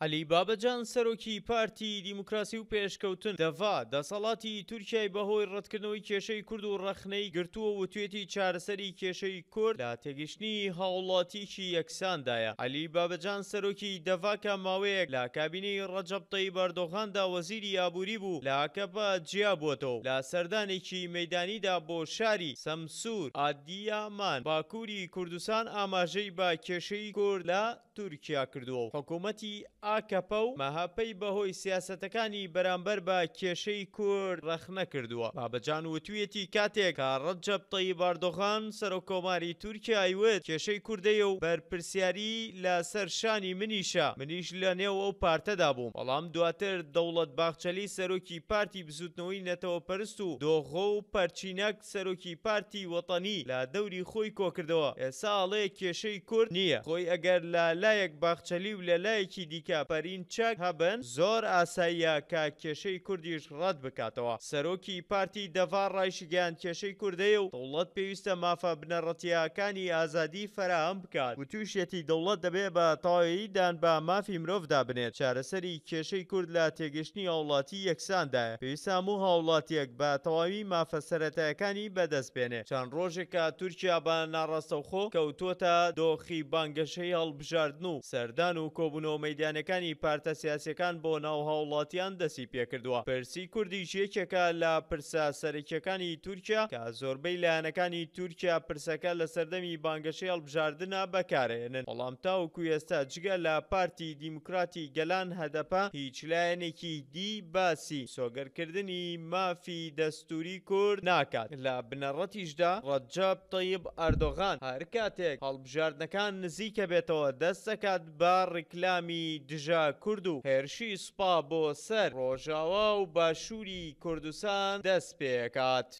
علی بابەجان سەرۆکی پارتی دیموکراسی و پێشکەوتن دەڤ دەسەڵاتی تورکای بەهۆی ڕەتکردنەوەی کێشەی کورد و ڕەخنەی گرتووە و توێتی چارەسەری کێشەی کورد لە تێگەشتنی هاوڵاتیکی یەکساندایە علی بابەجان سەرۆکی دەڤاکە ماوەیەک لە کابینەی ڕەجەبتەی بەردۆغاندا وەزیری یابووری بوو لاکەپە جیابۆتەوە لە سەردانێکی مەدانیدا بۆ شاری سەمسور ئادیامان باکووری کوردستان ئاماژەی بە کێشەی کورد لە تورکیا کردووە حکوومەتی ئاکەپە و مەهاپەی بەهۆی سیاسەتەکانی بەرامبەر بە کێشەی کورد ڕەخنە کردووە بابەجان وتویەتی کاتێک ڕەجەب تەی باردۆخان سەرۆکۆماری تورکیاوت کێشەی کوردەیە و بەرپرسیاری لە سەرشانی منیشە منیش لە نێو ئەو پارتەدا بووم بەڵام دواتر دەوڵەت باخچەلی سەرۆکی پارتی بزوتنەوەی نەتەوە پەرست و دۆغۆ و پەرچینەک سەرۆکی پارتی وەتەنی لە دەوری خۆی کۆکردەوە ئێساڵێ کێشەی کورد نییە خۆی ئەگەر لە لایەک باخچەلی و لە لایەکی دیکە پەرین چەک هەبن زۆر ئاساییە کە کێشەی کوردیش ڕەت بکاتەوە سەرۆکی پارتی دەڤ ڕایشیگەیان کێشەی کوردەیە و دەوڵەت پێویستە مافە بنەڕەتیەکانی ئازادی فەراهم بکات و تووشێتی دەوڵەت دەبێ بە تاوەییدان بە مافی مرۆڤدا بنێت چارەسەری کێشەی کورد لە تێگەشتنی هاوڵاتی یەکساندایە پێویستە هەموو هاوڵاتیەک بە تەواوی مافەسەرەتەکانی بەدەستبێنێ چەند ڕۆژێکە تورکیا بە ناڕاستەوخۆ کەوتۆتە دۆخی بانگەشەی هەڵبژاردن و سەردان و کۆبوونەوە مەدانەکە سیاسیەکانی پارتە سیاسەکان بۆ ناو هاوڵاتیان دەسی پێکردووە پرسی کوردی ژێکێکە لە پرسە سەرکیەکانی تورکیا کە زۆربەی لایەنەکانی تورکیا پرسەکە لە سەردەمی بانگەشی هەڵبژاردنە بەکارێنن وەڵام تاوکو ئێستا جگە لە پارتی دیموکراتی گەلان هەدەپە هیچ لایەنێکی دی باسی سۆگەرکردنی مافی دەستوری کورد ناکات لە بنەڕەتیشدا ڕەجاب تەیب ئەردۆغان هەر کاتێک هەڵبژاردنەکان نزیکە بێتەوە دەستەکات با ڕیکلامی دژ گژا کورد و هێرشی سوپا بۆ سەر ڕۆژاوا و باشووری کوردستان دەست پێکات